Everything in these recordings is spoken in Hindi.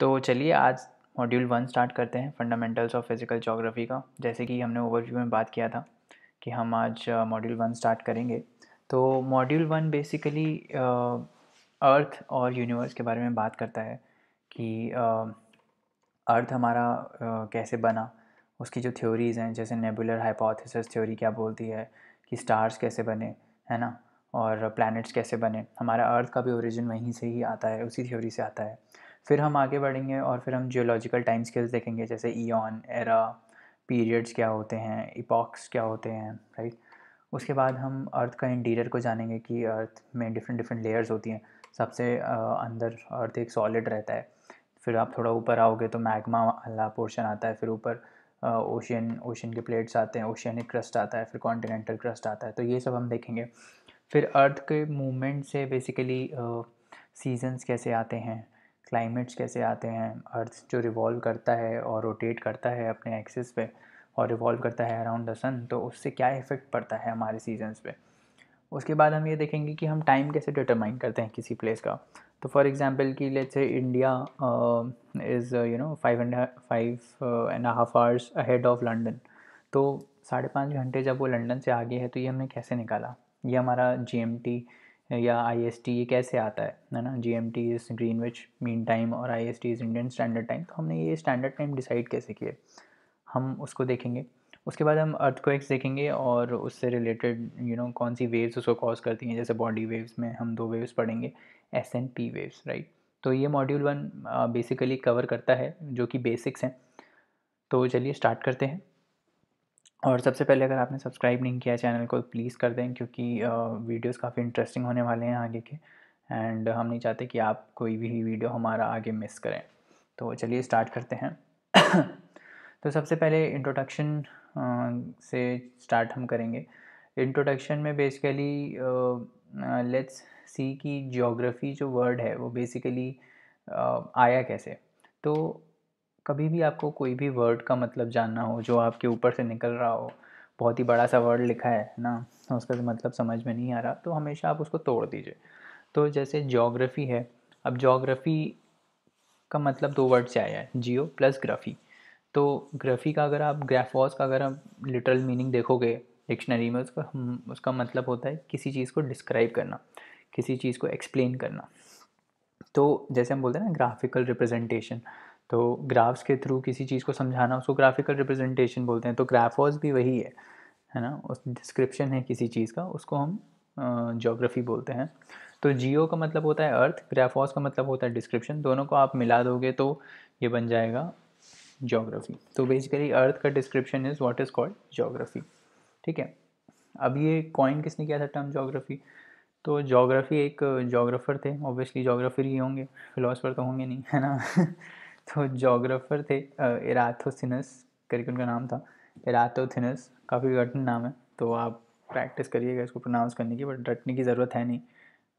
तो चलिए आज मॉड्यूल वन स्टार्ट करते हैं फंडामेंटल्स ऑफ फिज़िकल जोग्राफ़ी का जैसे कि हमने ओवरव्यू में बात किया था कि हम आज मॉड्यूल वन स्टार्ट करेंगे तो मॉड्यूल वन बेसिकली अर्थ और यूनिवर्स के बारे में बात करता है कि अर्थ uh, हमारा uh, कैसे बना उसकी जो थ्योरीज़ हैं जैसे नेबुलर हाइपोथेसिस थ्योरी क्या बोलती है कि स्टार्स कैसे बने है ना और प्लैनेट्स कैसे बने हमारा अर्थ का भी ओरिजिन वहीं से ही आता है उसी थ्योरी से आता है फिर हम आगे बढ़ेंगे और फिर हम जियोलॉजिकल टाइम स्केल्स देखेंगे जैसे ईन एरा पीरियड्स क्या होते हैं इपॉक्स क्या होते हैं राइट उसके बाद हम अर्थ का इंटीरियर को जानेंगे कि अर्थ में डिफरेंट डिफरेंट लेयर्स होती हैं सबसे अंदर अर्थ एक सॉलिड रहता है फिर आप थोड़ा ऊपर आओगे तो मैग्मा वाला पोर्शन आता है फिर ऊपर ओशियन ओशन के प्लेट्स आते हैं ओशियनिक क्रस्ट आता है फिर कॉन्टिनेंटल क्रस्ट आता है तो ये सब हम देखेंगे फिर अर्थ के मूवमेंट से बेसिकली सीजन्स कैसे आते हैं क्लाइमेट्स कैसे आते हैं अर्थ जो रिवॉल्व करता है और रोटेट करता है अपने एक्सिस पे और रिवॉल्व करता है अराउंड द सन तो उससे क्या इफ़ेक्ट पड़ता है हमारे सीजन्स पे उसके बाद हम ये देखेंगे कि हम टाइम कैसे डिटरमाइन करते हैं किसी प्लेस का तो फॉर एग्ज़ाम्पल कि let's say India is you know five and five and half hours ahead of London तो साढ़े पाँच घंटे जब वो लंदन से आगे है तो ये हमने कैसे निकाला ये हमारा जी या आई ये कैसे आता है है ना G M T is Greenwich mean time और I S T is Indian standard time तो हमने ये स्टैंडर्ड टाइम डिसाइड कैसे किए हम उसको देखेंगे उसके बाद हम अर्थक्वेक्स देखेंगे और उससे रिलेटेड यू नो कौन सी वेव्स उसको कॉज करती हैं जैसे बॉडी वेव्स में हम दो वेव्स पढ़ेंगे S and P waves right तो ये मॉड्यूल वन बेसिकली कवर करता है जो कि बेसिक्स हैं तो चलिए स्टार्ट करते हैं और सबसे पहले अगर आपने सब्सक्राइब नहीं किया चैनल को प्लीज़ कर दें क्योंकि वीडियोस काफ़ी इंटरेस्टिंग होने वाले हैं आगे के एंड हम नहीं चाहते कि आप कोई भी वीडियो हमारा आगे मिस करें तो चलिए स्टार्ट करते हैं तो सबसे पहले इंट्रोडक्शन से स्टार्ट हम करेंगे इंट्रोडक्शन में बेसिकली लेट्स सी की जोग्राफ़ी जो वर्ड है वो बेसिकली आया कैसे तो कभी भी आपको कोई भी वर्ड का मतलब जानना हो जो आपके ऊपर से निकल रहा हो बहुत ही बड़ा सा वर्ड लिखा है ना उसका तो मतलब समझ में नहीं आ रहा तो हमेशा आप उसको तोड़ दीजिए तो जैसे जोग्राफ़ी है अब जोग्राफ़ी का मतलब दो वर्ड से आया है जियो प्लस ग्राफ़ी तो ग्राफ़ी का अगर आप ग्राफॉस का अगर आप लिटरल मीनिंग देखोगे डिक्शनरी में उसका उसका मतलब होता है किसी चीज़ को डिस्क्राइब करना किसी चीज़ को एक्सप्लेन करना तो जैसे हम बोलते हैं ना ग्राफिकल रिप्रेजेंटेशन तो ग्राफ्स के थ्रू किसी चीज़ को समझाना उसको ग्राफिकल रिप्रेजेंटेशन बोलते हैं तो ग्राफोज भी वही है है ना उस डिस्क्रिप्शन है किसी चीज़ का उसको हम जोग्राफ़ी बोलते हैं तो जियो का मतलब होता है अर्थ ग्राफॉस का मतलब होता है डिस्क्रिप्शन दोनों को आप मिला दोगे तो ये बन जाएगा जोग्राफ़ी तो बेसिकली अर्थ का description is what is called geography ठीक है अब ये कॉइन किसने किया था टर्म जोग्राफ़ी तो जोग्राफ़ी एक जोग्राफ़र थे ऑब्वियसली जोग्राफ़र ही होंगे फिलोसफर तो होंगे नहीं है ना तो जोग्राफर थे एराथोसिनस करके उनका नाम था एराथोथिनस काफ़ी कठिन नाम है तो आप प्रैक्टिस करिएगा इसको प्रोनाउंस करने की बट रटने की ज़रूरत है नहीं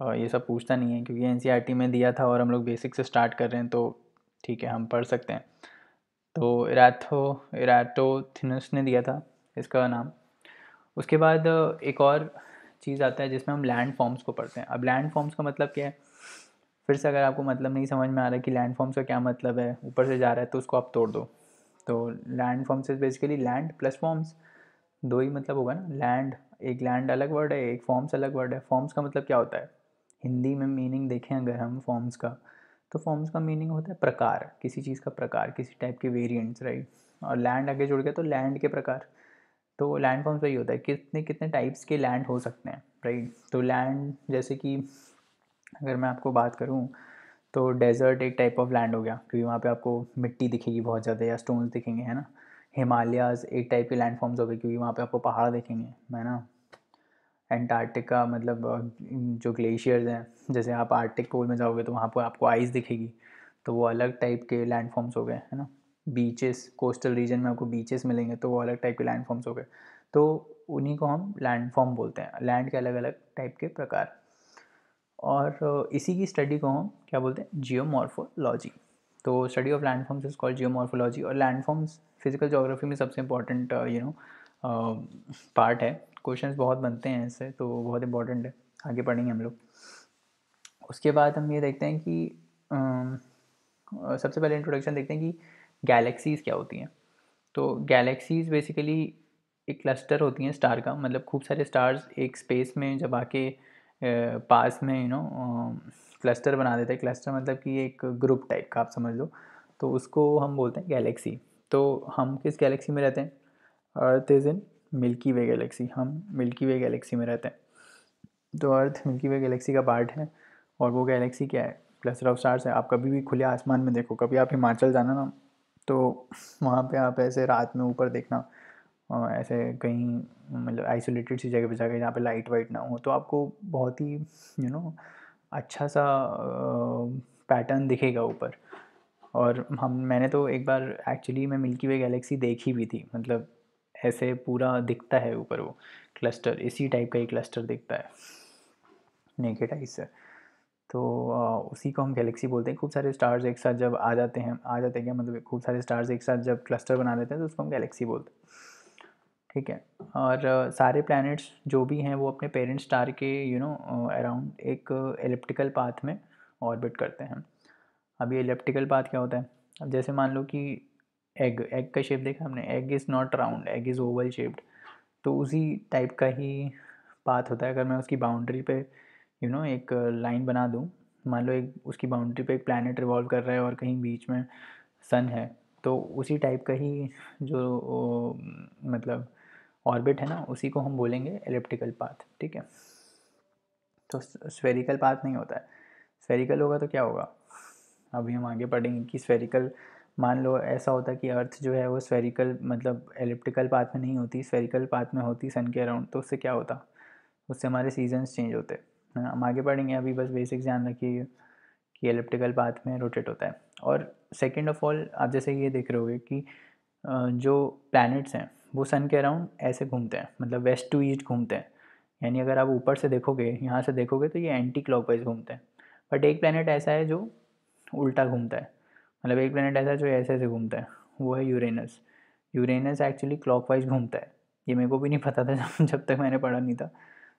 और ये सब पूछता नहीं है क्योंकि एन e में दिया था और हम लोग बेसिक से स्टार्ट कर रहे हैं तो ठीक है हम पढ़ सकते हैं तो एराथो इराटोथिनस ने दिया था इसका नाम उसके बाद एक और चीज़ आता है जिसमें हम लैंड फॉर्म्स को पढ़ते हैं अब लैंड फॉर्म्स का मतलब क्या है फिर से अगर आपको मतलब नहीं समझ में आ रहा कि लैंड फॉर्म्स का क्या मतलब है ऊपर से जा रहा है तो उसको आप तोड़ दो तो land forms is basically land plus forms दो ही मतलब होगा ना लैंड एक लैंड अलग वर्ड है एक फॉर्म्स अलग वर्ड है फॉर्म्स का मतलब क्या होता है हिंदी में मीनिंग देखें अगर हम फॉर्म्स का तो फॉर्म्स का मीनिंग होता है प्रकार किसी चीज़ का प्रकार किसी टाइप के वेरियंट्स राइट और लैंड आगे जुड़ गया तो लैंड के प्रकार तो लैंड फॉर्म्स वही होता है कितने कितने टाइप्स के लैंड हो सकते हैं राइट तो लैंड जैसे कि अगर मैं आपको बात करूँ तो डेज़र्ट एक टाइप ऑफ लैंड हो गया क्योंकि वहाँ पे आपको मिट्टी दिखेगी बहुत ज़्यादा या स्टोन्स दिखेंगे है ना हिमालयाज एक टाइप के लैंड फॉर्म्स हो गए क्योंकि वहाँ पे आपको पहाड़ दिखेंगे है ना एंटार्क्टिका मतलब जो ग्लेशियर्स हैं जैसे आप आर्टिक पोल में जाओगे तो वहाँ पर आपको आइस दिखेगी तो वो अलग टाइप के लैंड फॉर्म्स हो गए है ना बीचेस कोस्टल रीजन में आपको बीचेस मिलेंगे तो वो अलग टाइप के लैंड फॉर्म्स हो गए तो उन्हीं को हम लैंड फॉर्म बोलते हैं लैंड के अलग अलग टाइप के प्रकार और इसी की स्टडी को हम क्या बोलते हैं जियोमॉर्फोलॉजी तो study of landforms is called geomorphology और लैंडफॉर्म्स फिजिकल जोग्राफी में सबसे इंपॉर्टेंट यू नो पार्ट है क्वेश्चंस बहुत बनते हैं इससे तो बहुत इंपॉर्टेंट है आगे पढ़ेंगे हम लोग उसके बाद हम ये देखते हैं कि uh, सबसे पहले इंट्रोडक्शन देखते हैं कि गैलेक्सीज़ क्या होती हैं तो गैलेक्सीज़ बेसिकली एक क्लस्टर होती हैं स्टार का मतलब खूब सारे स्टार्स एक स्पेस में जब आके पास में यू नो क्लस्टर बना देते हैं क्लस्टर मतलब कि एक ग्रुप टाइप का आप समझ लो तो उसको हम बोलते हैं गैलेक्सी तो हम किस गैलेक्सी में रहते हैं earth is in milky way galaxy हम मिल्की वे गैलेक्सी में रहते हैं तो अर्थ मिल्की वे गैलेक्सी का पार्ट है और वो गैलेक्सी क्या है क्लस्टर ऑफ स्टार्स है आप कभी भी खुले आसमान में देखो कभी आप हिमाचल जाना ना तो वहाँ पे आप ऐसे रात में ऊपर देखना ऐसे कहीं मतलब आइसोलेटेड सी जगह पे जाकर जहाँ पे लाइट वाइट ना हो तो आपको बहुत ही यू नो अच्छा सा पैटर्न दिखेगा ऊपर और हम मैंने तो एक बार एक्चुअली मैं मिल्की वे गैलेक्सी देखी भी थी मतलब ऐसे पूरा दिखता है ऊपर वो क्लस्टर इसी टाइप का ही क्लस्टर दिखता है नेकेड आइज से तो उसी को हम गैलेक्सी बोलते हैं खूब सारे स्टार्स एक साथ जब आ जाते हैं आ जाते हैं क्या मतलब खूब सारे स्टार्स एक साथ जब क्लस्टर बना लेते हैं तो उसको हम गैलेक्सी बोलते हैं ठीक है और सारे प्लैनेट्स जो भी हैं वो अपने पेरेंट स्टार के यू नो अराउंड एक एलिप्टिकल पाथ में ऑर्बिट करते हैं अब ये एलिप्टिकल पाथ क्या होता है अब जैसे मान लो कि एग एग का शेप देखा हमने egg is not round egg is oval shaped तो उसी टाइप का ही पाथ होता है अगर मैं उसकी बाउंड्री पे यू you नो know, एक लाइन बना दूँ मान लो एक उसकी बाउंड्री पे एक प्लानट रिवॉल्व कर रहा है और कहीं बीच में सन है तो उसी टाइप का ही जो ओ, मतलब ऑर्बिट है ना उसी को हम बोलेंगे एलिप्टिकल पाथ ठीक है तो स्फेरिकल पाथ नहीं होता है स्फेरिकल होगा तो क्या होगा अभी हम आगे पढ़ेंगे कि स्फेरिकल मान लो ऐसा होता कि अर्थ जो है वो स्फेरिकल मतलब एलिप्टिकल पाथ में नहीं होती स्फेरिकल पाथ में होती सन के अराउंड तो उससे क्या होता उससे हमारे सीजन्स चेंज होते हैं हम आगे पढ़ेंगे अभी बस बेसिक ध्यान रखिए कि एलिप्टिकल पाथ में रोटेट होता है और सेकेंड ऑफ ऑल आप जैसे ये देख रहे हो कि जो प्लैनेट्स हैं वो सन के अराउंड ऐसे घूमते हैं मतलब वेस्ट टू ईस्ट घूमते हैं यानी अगर आप ऊपर से देखोगे यहाँ से देखोगे तो ये एंटी क्लॉक घूमते हैं बट एक प्लानट ऐसा है जो उल्टा घूमता है मतलब एक प्लानट ऐसा है जो ऐसे ऐसे घूमता है वो है यूरेनस यूरेनस एक्चुअली क्लॉक घूमता है ये मेरे को भी नहीं पता था जब जब तक मैंने पढ़ा नहीं था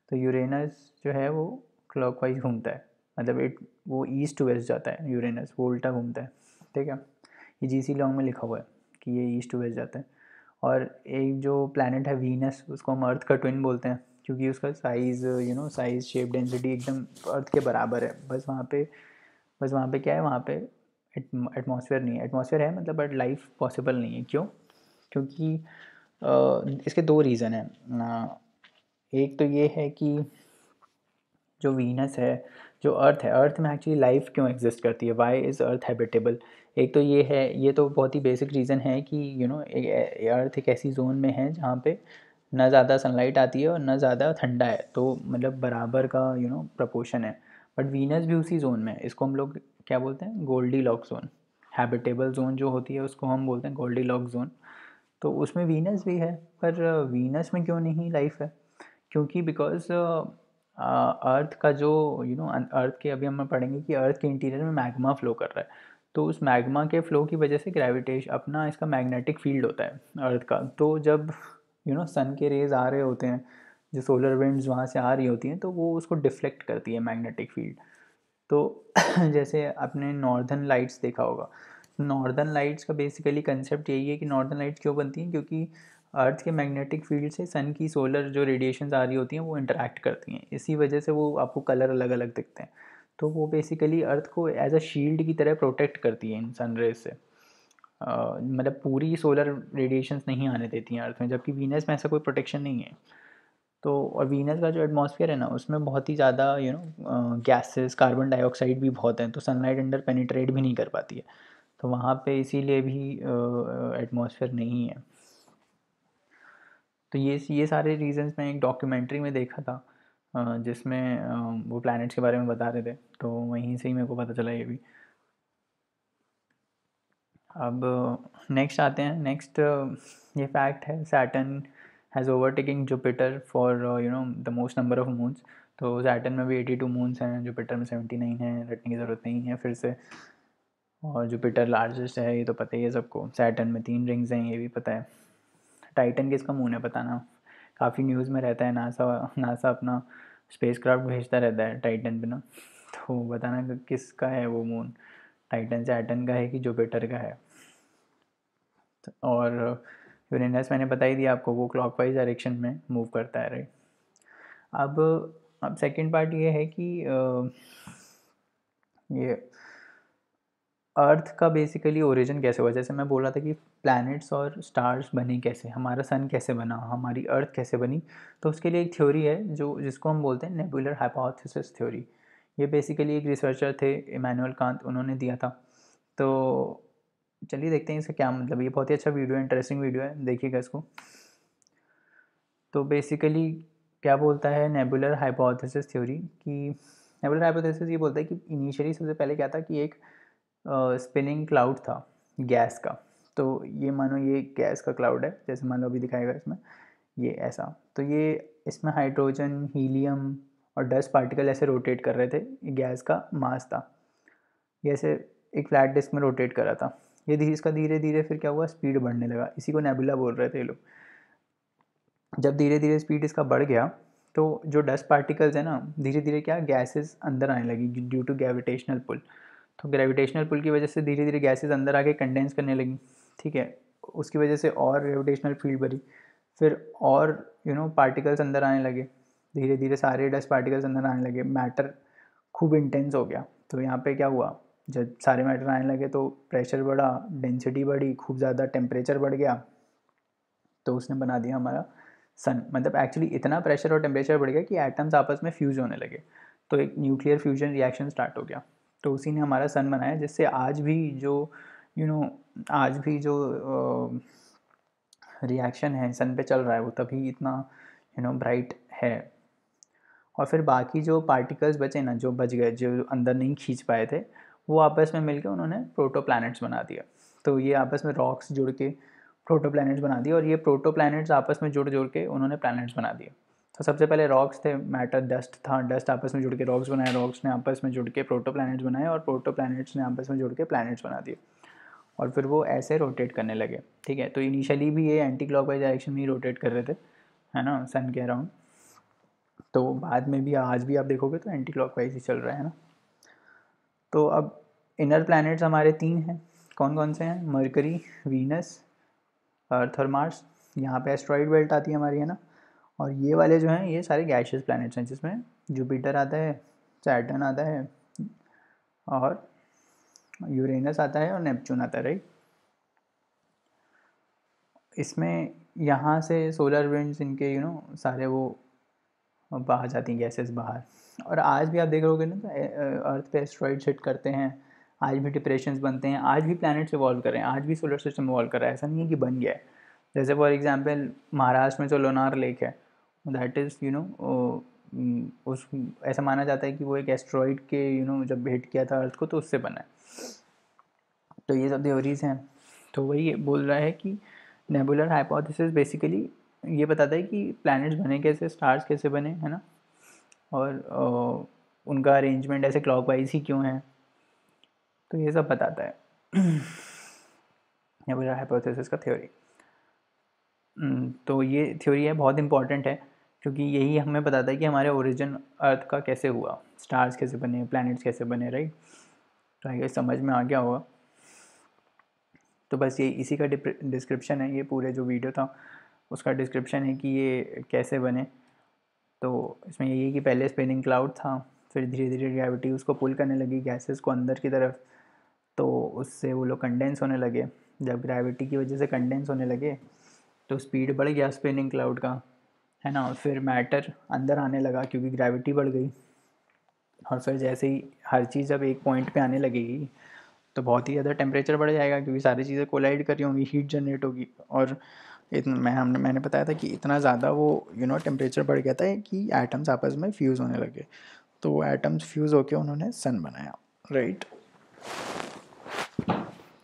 तो यूरेनस जो है वो क्लॉक घूमता है मतलब इट वो ईस्ट टू वेस्ट जाता है यूरेनस वो उल्टा घूमता है ठीक है ये जी सी लॉन्ग में लिखा हुआ है कि ये ईस्ट टू वेस्ट जाता है और एक जो प्लानट है वीनस उसको हम अर्थ का ट्विन बोलते हैं क्योंकि उसका size you know size shape density एकदम अर्थ के बराबर है बस वहाँ पे बस वहाँ पे क्या है वहाँ पे एटमॉस्फेयर नहीं है एटमॉस्फेयर है मतलब बट लाइफ पॉसिबल नहीं है क्यों क्योंकि आ, इसके दो रीज़न हैं एक तो ये है कि जो वीनस है जो अर्थ है अर्थ में एक्चुअली लाइफ क्यों एग्जिस्ट करती है वाई इज़ अर्थ हैबिटेबल एक तो ये है ये तो बहुत ही बेसिक रीज़न है कि यू नो अर्थ एक ऐसी जोन में है जहाँ पे ना ज़्यादा सनलाइट आती है और ना ज़्यादा ठंडा है तो मतलब बराबर का यू नो प्रपोर्शन है बट वीनस भी उसी जोन में है इसको हम लोग क्या बोलते हैं Goldilocks zone habitable zone जो होती है उसको हम बोलते हैं गोल्डी लॉक जोन तो उसमें वीनस भी है पर वीनस में क्यों नहीं लाइफ है क्योंकि बिकॉज अर्थ का जो यू नो अर्थ के अभी हम पढ़ेंगे कि अर्थ के इंटीरियर में मैग्मा फ्लो कर रहा है तो उस मैग्मा के फ्लो की वजह से ग्रेविटेश अपना इसका मैग्नेटिक फील्ड होता है अर्थ का तो जब यू नो सन के रेज आ रहे होते हैं जो सोलर विंड्स वहाँ से आ रही होती हैं तो वो उसको डिफ्लेक्ट करती है मैग्नेटिक फील्ड तो जैसे आपने नॉर्दर्न लाइट्स देखा होगा नॉर्दर्न लाइट्स का बेसिकली कंसेप्ट यही है कि नॉर्दर्न लाइट्स क्यों बनती हैं क्योंकि अर्थ के मैग्नेटिक फील्ड से सन की सोलर जो रेडिएशन आ रही होती हैं वो इंटरेक्ट करती हैं इसी वजह से वो आपको कलर अलग अलग दिखते हैं तो वो बेसिकली अर्थ को एज अ शील्ड की तरह प्रोटेक्ट करती है इन रेज से Uh, मतलब पूरी सोलर रेडिएशंस नहीं आने देती हैं अर्थ में जबकि वीनस में ऐसा कोई प्रोटेक्शन नहीं है तो और वीनस का जो एटमॉस्फेयर है ना उसमें बहुत ही ज़्यादा you know gases carbon dioxide भी बहुत हैं तो सनलाइट अंडर पेनिट्रेट भी नहीं कर पाती है तो वहाँ पे इसीलिए भी एटमॉस्फेयर uh, नहीं है तो ये ये सारे रीजंस मैं एक डॉक्यूमेंट्री में देखा था जिसमें वो प्लैनेट्स के बारे में बता रहे थे तो वहीं से ही मेरे को पता चला ये भी अब नेक्स्ट आते हैं नेक्स्ट ये फैक्ट है Saturn has overtaking Jupiter for you know the most number of moons तो सैटन में भी एटी टू मून्स हैं जुपिटर में सेवेंटी नाइन है रटने की ज़रूरत नहीं है फिर से और जुपिटर लार्जेस्ट है ये तो पता ही है सबको सैटन में तीन रिंग्स हैं ये भी पता है टाइटन किसका मून है पता ना काफ़ी न्यूज़ में रहता है नासा नासा अपना स्पेस क्राफ्ट भेजता रहता है टाइटन पे ना तो बताना किसका है वो मून टाइटन से एटन का है कि जुपिटर का है तो और यूरेनस मैंने बता ही दिया आपको वो वाइज डायरेक्शन में मूव करता है राइट अब अब सेकेंड पार्ट ये है कि ये अर्थ का बेसिकली ओरिजिन कैसे हुआ जैसे मैं बोल रहा था कि प्लैनेट्स और स्टार्स बने कैसे हमारा सन कैसे बना हमारी अर्थ कैसे बनी तो उसके लिए एक थ्योरी है जो जिसको हम बोलते हैं नेबुलर हाइपोथेसिस थ्योरी ये बेसिकली एक रिसर्चर थे इमानुअल कांत उन्होंने दिया था तो चलिए देखते हैं इसका क्या मतलब ये बहुत ही अच्छा वीडियो है इंटरेस्टिंग वीडियो है देखिएगा इसको तो बेसिकली क्या बोलता है नेबुलर हाइपोथेसिस थ्योरी कि नेबुलर हाइपोथेसिस ये बोलता है कि इनिशियली सबसे पहले क्या था कि एक स्पिनिंग क्लाउड था गैस का तो ये मानो ये गैस का क्लाउड है जैसे मान लो अभी दिखाएगा इसमें ये ऐसा तो ये इसमें हाइड्रोजन हीलियम और डस्ट पार्टिकल ऐसे रोटेट कर रहे थे गैस का मास था ये ऐसे एक फ्लैट डिस्क में रोटेट कर रहा था ये धीरे इसका धीरे धीरे फिर क्या हुआ स्पीड बढ़ने लगा इसी को नेबुला बोल रहे थे ये लोग जब धीरे धीरे स्पीड इसका बढ़ गया तो जो डस्ट पार्टिकल्स है ना धीरे धीरे क्या गैसेस अंदर आने लगी ड्यू टू ग्रेविटेशनल पुल तो ग्रेविटेशनल पुल की वजह से धीरे धीरे गैसेज अंदर आके कंडेंस करने लगी ठीक है उसकी वजह से और ग्रेविटेशनल फील्ड बढ़ी फिर और यू नो पार्टिकल्स अंदर आने लगे धीरे धीरे सारे डस्ट पार्टिकल्स अंदर आने लगे मैटर खूब इंटेंस हो गया तो यहाँ पे क्या हुआ जब सारे मैटर आने लगे तो प्रेशर बढ़ा डेंसिटी बढ़ी खूब ज़्यादा टेम्परेचर बढ़ गया तो उसने बना दिया हमारा सन मतलब एक्चुअली इतना प्रेशर और टेम्परेचर बढ़ गया कि एटम्स आपस में फ्यूज़ होने लगे तो एक न्यूक्लियर फ्यूजन रिएक्शन स्टार्ट हो गया तो उसी ने हमारा सन बनाया जिससे आज भी जो यू you नो know, आज भी जो रिएक्शन है सन पे चल रहा है वो तभी इतना यू नो ब्राइट है और फिर बाकी जो पार्टिकल्स बचे ना जो बच गए जो अंदर नहीं खींच पाए थे वो आपस में मिलके उन्होंने प्रोटो प्लानट्स बना दिया तो ये आपस में रॉक्स जुड़ के प्रोटो प्लानट्स बना दिए और ये प्रोटो प्लानट्स आपस में जुड़ जुड़ के उन्होंने प्लानट्स बना दिए तो सबसे पहले रॉक्स थे मैटर डस्ट था डस्ट आपस में जुड़ के रॉक्स बनाए रॉक्स ने आपस में जुड़ के प्रोटो प्लानट्स बनाए और प्रोटो प्लानट्स ने आपस में जुड़ के प्लानट्स बना दिए और फिर वो ऐसे रोटेट करने लगे ठीक है तो इनिशियली भी ये एंटी क्लॉक वाइज डायरेक्शन में ही रोटेट कर रहे थे है ना सन के अराउंड तो बाद में भी आज भी आप देखोगे तो एंटी क्लॉक वाइज ही चल रहा है ना तो अब इनर प्लानट्स हमारे तीन हैं कौन कौन से हैं मरकरी वीनस अर्थ और मार्स यहाँ पे एस्ट्रॉइड बेल्ट आती है हमारी है ना और ये वाले जो हैं ये सारे गैशियस प्लैनेट्स हैं जिसमें जुपिटर आता है चैटन आता है और यूरेनस आता है और नेपच्यून आता है राइट इसमें यहाँ से सोलर विंड्स इनके यू नो सारे वो बाहर जाती हैं गैसेस बाहर और आज भी आप देख रहे हो ना तो अर्थ पे एस्ट्रॉइड हिट करते हैं आज भी डिप्रेशन बनते हैं आज भी प्लानट्स इवॉल्व कर रहे हैं आज भी सोलर सिस्टम इवॉल्व कर रहा है ऐसा नहीं है कि बन गया है जैसे फॉर एग्जाम्पल महाराष्ट्र में जो लोनार लेक है दैट इज़ यू नो उस ऐसा माना जाता है कि वो एक एस्ट्रॉइड के यू you नो know, जब हिट किया था अर्थ को तो उससे बना है तो ये सब थ्योरीज हैं तो वही बोल रहा है कि नेबुलर हाइपोथेसिस बेसिकली ये बताता है कि प्लैनेट्स बने कैसे स्टार्स कैसे बने है ना और उनका अरेंजमेंट ऐसे क्लॉक वाइज ही क्यों है तो ये सब बताता है नेबुलर हाइपोथेसिस का थ्योरी तो ये थ्योरी है बहुत इंपॉर्टेंट है क्योंकि यही हमें बताता है कि हमारे ओरिजिन अर्थ का कैसे हुआ स्टार्स कैसे बने प्लैनेट्स कैसे बने राइट तो आई समझ में आ गया होगा तो बस ये इसी का डिस्क्रिप्शन है ये पूरे जो वीडियो था उसका डिस्क्रिप्शन है कि ये कैसे बने तो इसमें यही है कि पहले स्पिनिंग क्लाउड था फिर धीरे धीरे ग्रेविटी उसको पुल करने लगी गैसेस को अंदर की तरफ तो उससे वो लोग कंडेंस होने लगे जब ग्रेविटी की वजह से कंडेंस होने लगे तो स्पीड बढ़ गया स्पिनिंग क्लाउड का है ना फिर मैटर अंदर आने लगा क्योंकि ग्रेविटी बढ़ गई और फिर जैसे ही हर चीज़ जब एक पॉइंट पे आने लगेगी तो बहुत ही ज़्यादा टेम्परेचर बढ़ जाएगा क्योंकि सारी चीज़ें कोलाइड कर रही होंगी हीट जनरेट होगी और इतना मैं हमने मैंने बताया था कि इतना ज़्यादा वो यू नो टेम्परेचर बढ़ गया था कि एटम्स आपस में फ्यूज़ होने लगे तो वो एटम्स फ्यूज़ होकर उन्होंने सन बनाया राइट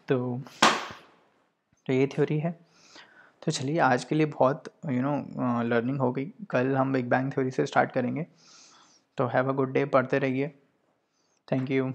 तो तो ये थ्योरी है तो चलिए आज के लिए बहुत यू नो लर्निंग हो गई कल हम बिग बैंग थ्योरी से स्टार्ट करेंगे तो हैव अ गुड डे पढ़ते रहिए थैंक यू